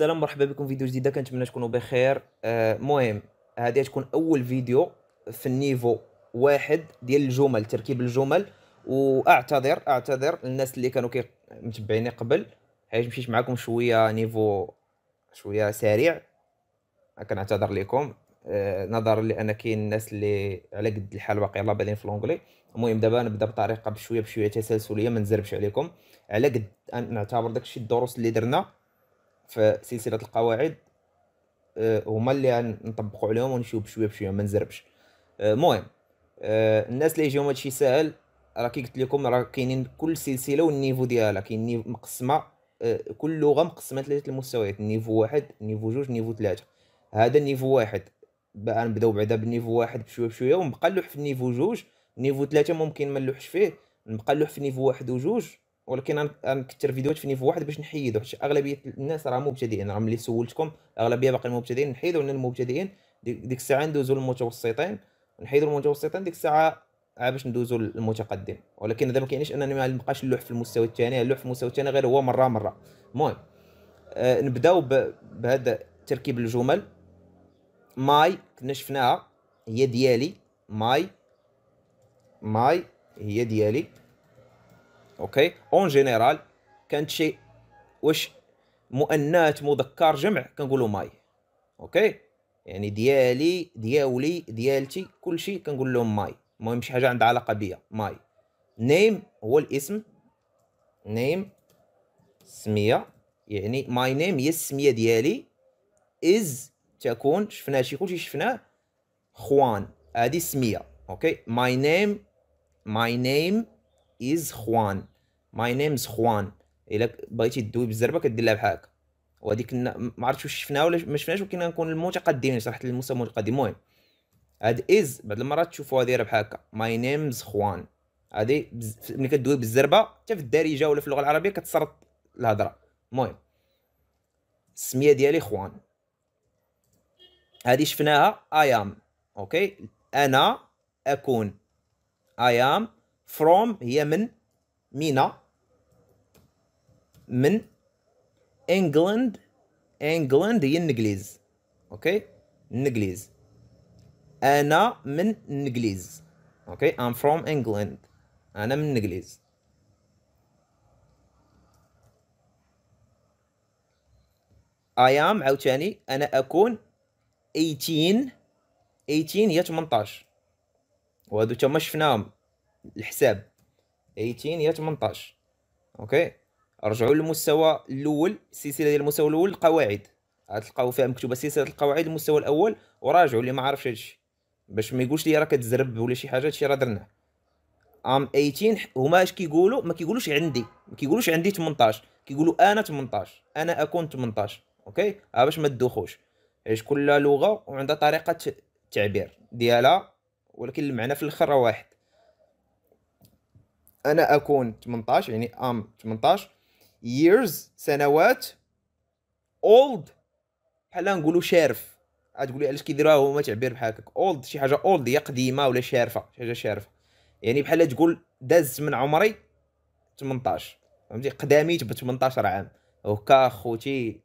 السلام مرحبا بكم فيديو جديد كنتمنى تكونوا بخير المهم آه هذه تكون اول فيديو في النيفو واحد ديال الجمل تركيب الجمل واعتذر اعتذر للناس اللي كانوا كي متبعيني قبل حيت مشيت معكم شويه نيفو شويه سريع كنعتذر لكم آه نظرا لان كاين الناس اللي على قد الحال واقع الله بالين في الانجلي المهم دابا نبدا بطريقه بشويه بشويه تسلسليه ما نزربش عليكم على قد نعتبر داكشي الدروس اللي درنا في سلسله القواعد آه، هما اللي نطبقوا عليهم ونشوف بشويه بشويه ما نزربش آه، المهم آه، الناس اللي يجيهم هادشي ساهل راه كي قلت لكم راه كاينين كل سلسله والنيفو ديالها كاين مقسمه كل لغه مقسمه ثلاثه المستويات نيفو واحد نيفو جوج نيفو ثلاثه هذا نيفو واحد بقى نبداو بعدا بنيفو واحد بشويه بشويه ونبقى نلوح في النيفو جوج نيفو ثلاثه ممكن ما نلوحش فيه نبقى نلوح في نيفو واحد وجوج ولكن غنكثر فيديوهات في نيفو واحد باش نحيدو حيت اغلبيه الناس راه مبتدئين راه ملي سولتكم الاغلبيه باقي المبتدئين نحيدو لنا المبتدئين ديك الساعه ندوزو للمتوسطين نحيدو المتوسطين ديك الساعه عا باش ندوزو للمتقدم ولكن هذا ما كيعنيش انني ما نبقاش نلوح في المستوى الثاني اللوح في المستوى الثاني غير هو مره مره المهم آه نبداو بهذا تركيب الجمل ماي كنا شفناها هي ديالي ماي ماي هي ديالي اوكي اون جينيرال كانت شي واش مؤنث مذكر جمع كنقولوا ماي اوكي يعني ديالي دياولي ديالتي كلشي كنقول لهم ماي المهم شي حاجه عندها علاقه بيا ماي نيم هو الاسم نيم سميه يعني ماي نيم هي السميه ديالي از تكون شفنا شي كلشي شفناه خوان هذه سميه اوكي ماي نيم ماي نيم Juan خوان ماي نيمز خوان الا بغيتي دوي بالزربه كدير لها بحال هكا وهذيك ما عرفتش واش شفناها ولا ما شفناهاش ولكن غنكون المتقدمين شرحت للمستوى المتقدم المهم هاد از بعض المرات تشوفوها دايره بحال هكا ماي نيمز خوان هادي ملي كدوي بالزربه حتى في الدارجه ولا في اللغه العربيه كتسرط الهضره المهم السميه ديالي خوان هادي شفناها ايام اوكي انا اكون ايام from هي من مينا من England England هي الانجليز اوكي الانجليز انا من الانجليز اوكي I'm from England انا من الانجليز I am عاوتاني انا اكون 18 18 هي 18 وهادو تما شفناهم الحساب 18 يا 18 اوكي رجعوا للمستوى الاول السلسله ديال المستوى الاول القواعد غتلقاو فيها مكتوبه سلسله القواعد المستوى الاول وراجعوا اللي ما عرفش هادشي باش ما يقولش لي راه كتزرب ولا شي حاجه هادشي راه درنا ام 18 هما اش كيقولوا ما كيقولوش عندي ما كيقولوش عندي 18 كيقولوا انا 18 انا اكون 18 اوكي ها باش ما تدوخوش حيت كل لغه وعندها طريقه تعبير ديالها ولكن المعنى في الاخر واحد انا اكون 18 يعني ام 18 years سنوات اولد بحال نقولوا شارف غتقولي علاش كيديروها هما تعبير بحال هكاك اولد شي حاجه اولد هي قديمه ولا شارفه شي حاجه شارفه يعني بحال تقول دازت من عمري 18 فهمتي قدامي ب 18 عام هكا خوتي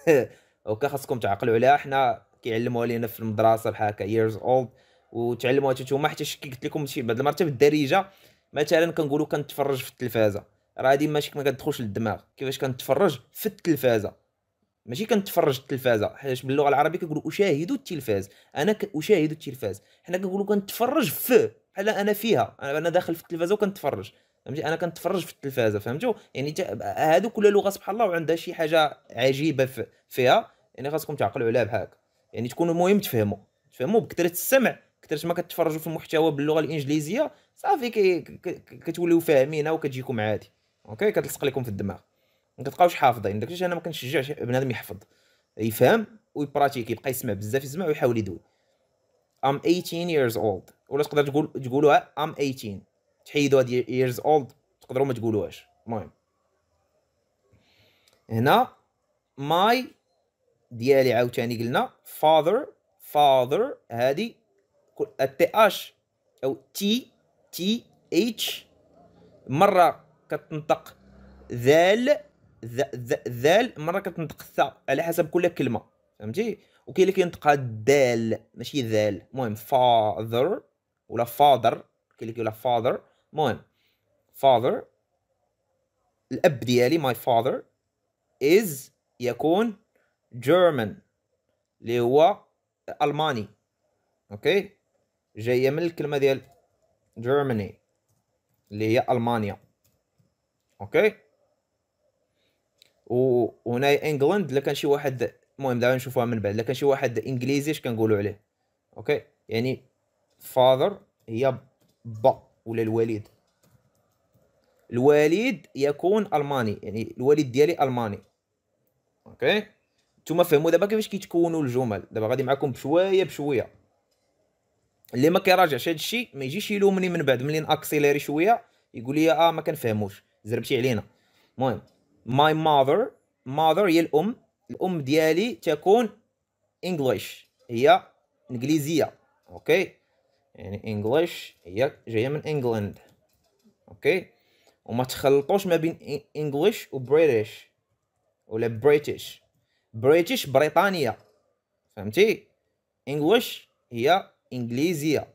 هكا خاصكم تعقلوا عليها حنا كيعلموها لينا في المدرسه بحال هكا years old وتعلموها نتوما حتى شكي قلت لكم شي بعض المرات الدارجه مثلا كنقولوا كنتفرج في التلفازه راه هادي ماشي ما كتدخلش للدماغ كيفاش كنتفرج في التلفازه ماشي كنتفرج التلفازه حيت باللغه العربيه كنقولوا اشاهد التلفاز انا اشاهد التلفاز حنا كنقولوا كنتفرج في بحال انا فيها انا داخل في التلفازه وكنتفرج فهمتي انا كنتفرج في التلفازه فهمتوا يعني هادو كل لغه سبحان الله وعندها شي حاجه عجيبه فيها يعني خاصكم تعقلوا عليها بحال يعني تكونوا المهم تفهموا تفهموا بكثره السمع درت ما كتفرجوا في المحتوى باللغه الانجليزيه صافي كتوليو فاهمينها وكتجيكم عادي اوكي كتلصق لكم في الدماغ ما كتبقاوش حافظين الشيء انا ما كنشجعش بنادم يحفظ يفهم ويبراتيك يبقى يسمع بزاف يسمع ويحاول يدوي ام 18 years old ولا تقدر تقول تقولوها ام 18 تحيدوا هاد years old تقدروا ما تقولوهاش المهم هنا ماي ديالي عاوتاني قلنا فاذر فاذر هادي التي اش او تي تي اتش مره كتنطق ذال ذال مره كتنطق ثا على حسب كل كلمه فهمتي وكاين اللي كينطقها دال ماشي ذال المهم فاذر ولا فاذر كاين اللي كيقول فاذر المهم فاذر الاب ديالي ماي فاذر از يكون جيرمان اللي هو الماني اوكي جايه من الكلمه ديال جيرماني اللي هي المانيا اوكي وهنا انجلند الا كان شي واحد المهم دابا نشوفوها من بعد الا كان شي واحد انجليزي اش كنقولوا عليه اوكي يعني فادر هي با ولا الوالد الوالد يكون الماني يعني الوالد ديالي الماني اوكي نتوما فهموا دابا كيفاش كيتكونوا الجمل دابا غادي معكم بشويه بشويه اللي ما كيراجعش هذا الشيء ما يجيش يلومني من بعد ملي ناكسيليري شويه يقول لي اه ما كنفهموش زربتي علينا المهم ماي ماذر ماذر هي الام الام ديالي تكون انجلش هي انجليزيه اوكي يعني انجلش هي جايه من انجلند اوكي وما تخلطوش ما بين انجلش وبريتش ولا بريتش بريتش بريطانيا فهمتي انجلش هي انجليزيه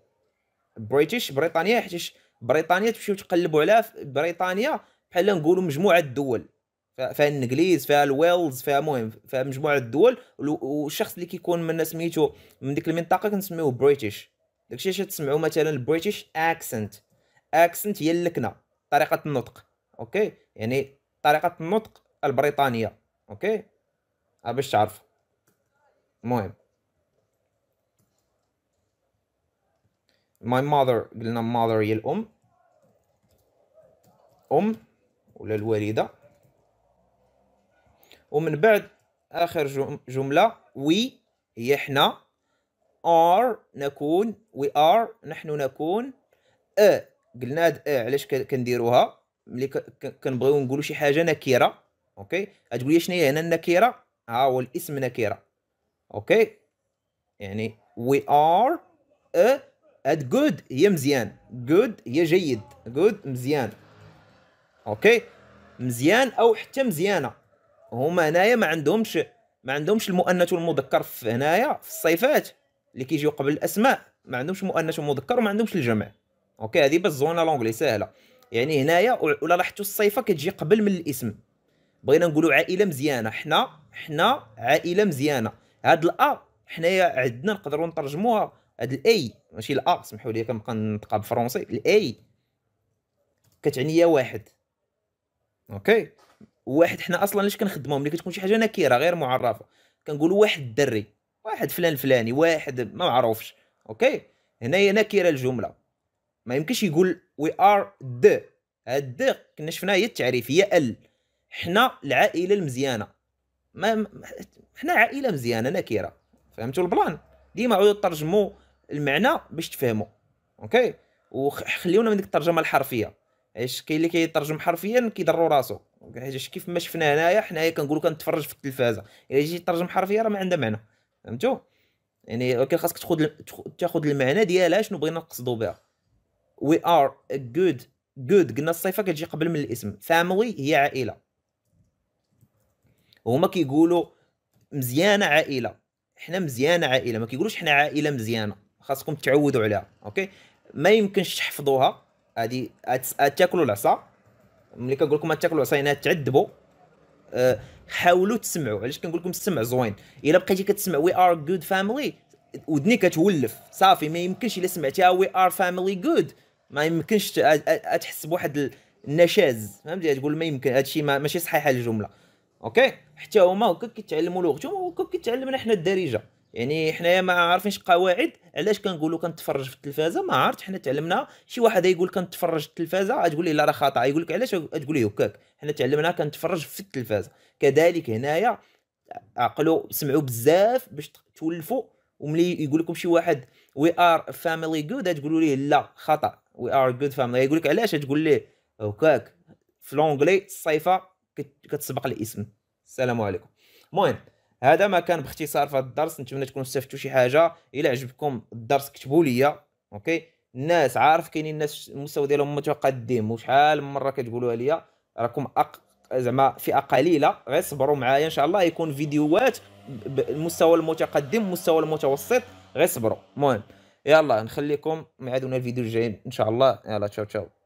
بريتش بريطانيا حيتاش بريطانيا تمشيو تقلبوا عليها بريطانيا بحال نقولوا مجموعه الدول فيها الانجليز فيها الويلز فيها المهم فيها مجموعه الدول والشخص اللي كيكون من سميتو من ديك المنطقه كنسميوه بريتش داكشي اش تسمعوا مثلا البريتش اكسنت اكسنت هي اللكنه طريقه النطق اوكي يعني طريقه النطق البريطانيه اوكي أه، باش تعرفوا المهم ماي ماذر قلنا ماذر هي الام ام ولا الوالده ومن بعد اخر جمله وي هي حنا are نكون وي ار نحن نكون ا قلنا هاد ا علاش كنديروها ملي كنبغيو نقولو شي حاجه نكره اوكي غتقول لي شناهي هنا النكره ها هو الاسم نكره اوكي يعني وي ار ا هاد جود هي مزيان جود هي جيد جود مزيان اوكي مزيان او حتى مزيانه هما هنايا ما عندهمش ما عندهمش المؤنث والمذكر في هنايا في الصفات اللي كيجيو قبل الاسماء ما عندهمش مؤنث ومذكر وما عندهمش الجمع اوكي هذه بس زونا لونغلي ساهله يعني هنايا ولا لاحظتوا الصفه كتجي قبل من الاسم بغينا نقولوا عائله مزيانه حنا حنا عائله مزيانه هاد الا حنايا عندنا نقدروا نترجموها هاد الاي ماشي الا سمحوا لي كنبقى نطقها بالفرونسي الاي كتعني يا واحد اوكي واحد حنا اصلا اش كنخدموا ملي كتكون شي حاجه نكيره غير معرفه كنقولوا واحد الدري واحد فلان الفلاني واحد ما معروفش اوكي هنايا نكره الجمله ما يمكنش يقول وي ار د هاد د كنا شفناها هي التعريف هي ال حنا العائله المزيانه ما حنا عائله مزيانه نكره فهمتوا البلان ديما عاودوا ترجموا المعنى باش تفهمو اوكي وخليونا من ديك الترجمه الحرفيه علاش كاين اللي كيترجم حرفيا كيضروا راسو حيت كيف ما شفنا هنايا حنايا كنقولوا كنتفرج في التلفازه الا جيت ترجم حرفيا راه ما عندها معنى فهمتوا يعني ولكن خاصك تاخذ تاخذ المعنى ديالها شنو بغينا نقصدوا بها وي ار جود جود قلنا الصفه كتجي قبل من الاسم فاميلي هي عائله هما كيقولوا مزيانه عائله حنا مزيانه عائله ما كيقولوش حنا عائله مزيانه خاصكم تعودوا عليها اوكي ما يمكنش تحفظوها هذه تاكلوا العصا ملي كنقول لكم تاكلوا العصا يعني تعذبوا أه حاولوا تسمعوا علاش كنقول لكم السمع زوين الا بقيتي كتسمع وي ار جود فاميلي ودني كتولف صافي ما يمكنش الا سمعتها وي ار فاميلي جود ما يمكنش تحس بواحد النشاز فهمتي تقول ما يمكن هادشي الشيء ماشي صحيحه الجمله اوكي حتى هما هكا كيتعلموا لغتهم وكيتعلمنا كيتعلمنا حنا الدارجه يعني حنايا ما عارفينش قواعد علاش كنقولوا كنتفرج في التلفازه ما عرفت حنا تعلمنا شي واحد يقول كنتفرج في التلفازه غتقول ليه لا راه خطا يقول لك علاش تقول ليه هكاك حنا تعلمنا كنتفرج في التلفازه كذلك هنايا عقلوا سمعوا بزاف باش تولفوا وملي يقول لكم شي واحد وي ار فاميلي جود تقولوا ليه لا خطا وي ار جود فاميلي يقول لك علاش تقول ليه هكاك في لونجلي الصيفه كتسبق الاسم السلام عليكم المهم هذا ما كان باختصار في هذا الدرس نتمنى تكونوا استفدتوا شي حاجه الى عجبكم الدرس كتبوا لي اوكي الناس عارف كاينين الناس المستوى ديالهم متقدم وشحال من مره كتقولوها لي راكم أق... زعما فئه قليله غير صبروا معايا ان شاء الله يكون فيديوهات المستوى المتقدم المستوى المتوسط غير صبروا المهم يلا نخليكم ميعادنا الفيديو الجاي ان شاء الله يلا تشاو تشاو